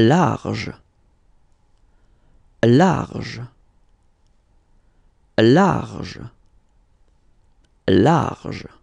large, large, large, large.